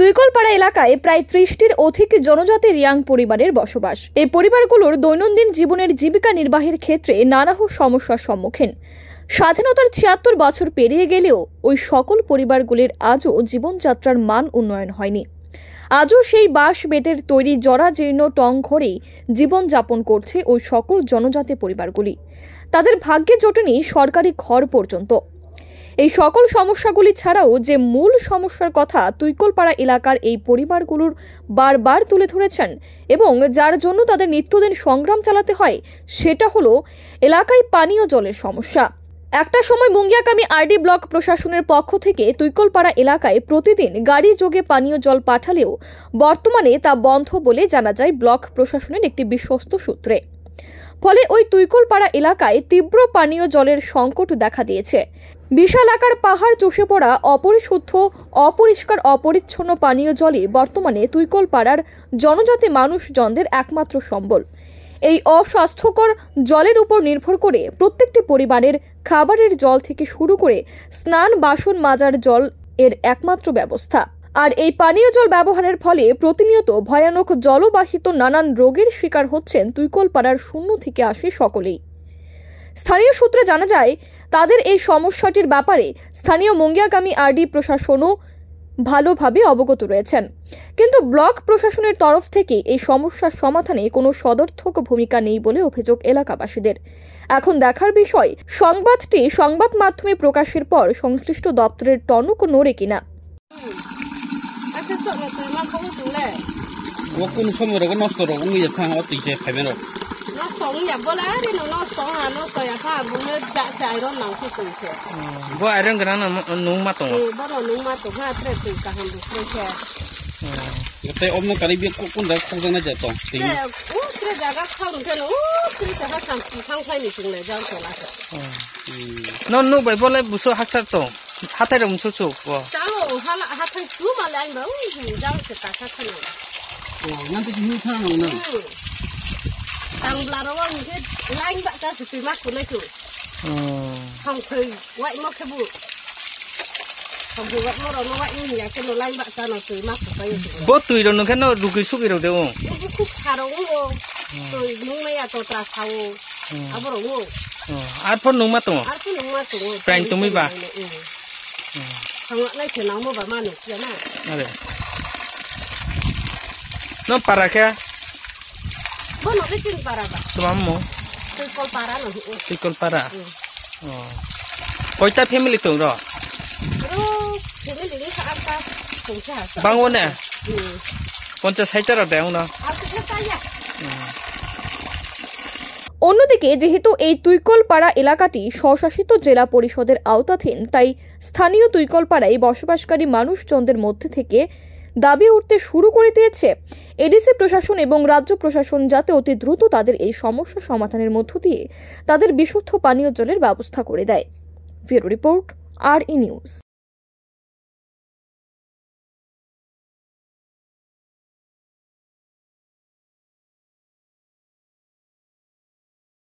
তুইকলপাড়া এলাকায় প্রায় ত্রিশটির অধিক জনজাতি রিয়াং পরিবারের বসবাস এই পরিবারগুলোর দৈনন্দিন জীবনের জীবিকা নির্বাহের ক্ষেত্রে নানা সমস্যার সম্মুখীন স্বাধীনতার ছিয়াত্তর বছর পেরিয়ে গেলেও ওই সকল পরিবারগুলির আজও জীবনযাত্রার মান উন্নয়ন হয়নি আজও সেই বাঁশ বেতের তৈরি জরাজীর্ণ টং ঘরেই জীবনযাপন করছে ওই সকল জনজাতি পরিবারগুলি তাদের ভাগ্যে জটেনি সরকারি ঘর পর্যন্ত এই সকল সমস্যাগুলি ছাড়াও যে মূল সমস্যার কথা তুইকলপাড়া এলাকার এই পরিবারগুলোর বারবার তুলে ধরেছেন এবং যার জন্য তাদের নিত্যদিন সংগ্রাম চালাতে হয় সেটা হলো এলাকায় পানীয় জলের সমস্যা একটা সময় মুঙ্গিয়াকামী আরডি ব্লক প্রশাসনের পক্ষ থেকে তুইকলপাড়া এলাকায় প্রতিদিন গাড়ি যোগে পানীয় জল পাঠালেও বর্তমানে তা বন্ধ বলে জানা যায় ব্লক প্রশাসনের একটি বিশ্বস্ত সূত্রে ফলে ওই তুইকলপাড়া এলাকায় তীব্র পানীয় জলের সংকট দেখা দিয়েছে বিশাল আকার পাহাড় চষে পড়া অপরিশুদ্ধ অপরিষ্কার অপরিচ্ছন্ন পানীয় জলই বর্তমানে তুইকলপাড়ার জনজাতি মানুষজনদের একমাত্র সম্বল এই অস্বাস্থ্যকর জলের উপর নির্ভর করে প্রত্যেকটি পরিবারের খাবারের জল থেকে শুরু করে স্নান বাসন মাজার জল এর একমাত্র ব্যবস্থা আর এই পানীয় জল ব্যবহারের ফলে প্রতিনিয়ত ভয়ানক জলবাহিত নানান রোগের শিকার হচ্ছেন তুইকলপাড়ার শূন্য থেকে আসে সকলেই স্থানীয় সূত্রে জানা যায় তাদের এই সমস্যাটির ব্যাপারে স্থানীয় মঙ্গিয়াগামী আরডি প্রশাসনও ভালোভাবে অবগত রয়েছেন কিন্তু ব্লক প্রশাসনের তরফ থেকে এই সমস্যার সমাধানে কোনো সদর্থক ভূমিকা নেই বলে অভিযোগ এলাকাবাসীদের এখন দেখার বিষয় সংবাদটি সংবাদ মাধ্যমে প্রকাশের পর সংশ্লিষ্ট দপ্তরের টনক নড়ে কিনা 我公村我这个老少了，我也看我对些排面了。nó sống nhà bố lá đi nó nó sống à nó tơi à kha bố nó dạ chạy nó nằm cái tơi xe bố ai răng cái nó nung mắt tông bố nó nung mắt tông ha tre tơi cả hàng được tre xe cái tay ôm nó cái biết cũng cũng đã không ra nó chạy tông tre ú tre dạ cái cái nó ú tre dạ cái thằng thằng khoai mình xuống này ra chỗ lá nó nó bây bố lấy bút số hắt sát tông hắt tay đồng số số bố ô là ha thấy chú mà lại nấu thì rau thì ta sẽ thay nổi ồ nhân thì chúng ta nổi nổi tăng là nó anh cái lại bạn ta thì tùy mắt của lấy chủ không thì quậy mất cái bụi không thì vẫn nó nó quậy như nhà cái nó lại bạn ta nó tùy mắt của tay bớt tùy đâu nó cái nó đủ cái xúc gì đâu đâu không cái khúc xà đâu không tôi nung này à tôi tra sao à bơ đâu không à phun nung mắt tung à phân nung mắt tung prank tung mấy bà 嗯。thằng ngọn này chỉ nóng mà vào mà nổi tiếng à nó para kia bố nó cái chân para vậy tụi mắm mồ tikol para nó tikol para coi ta family tưởng rồi family đi khám ta bang ôn nè 50 60 rồi đấy không đó à, অন্যদিকে যেহেতু এই তুইকলপাড়া এলাকাটি স্বশাসিত জেলা পরিষদের আওতাধীন তাই স্থানীয় তুইকলপাড়ায় বসবাসকারী মানুষজনদের মধ্যে থেকে দাবি উঠতে শুরু করে দিয়েছে এডিসি প্রশাসন এবং রাজ্য প্রশাসন যাতে অতি দ্রুত তাদের এই সমস্যা সমাধানের মধ্য দিয়ে তাদের বিশুদ্ধ পানীয় জলের ব্যবস্থা করে দেয় রিপোর্ট আর ই নিউজ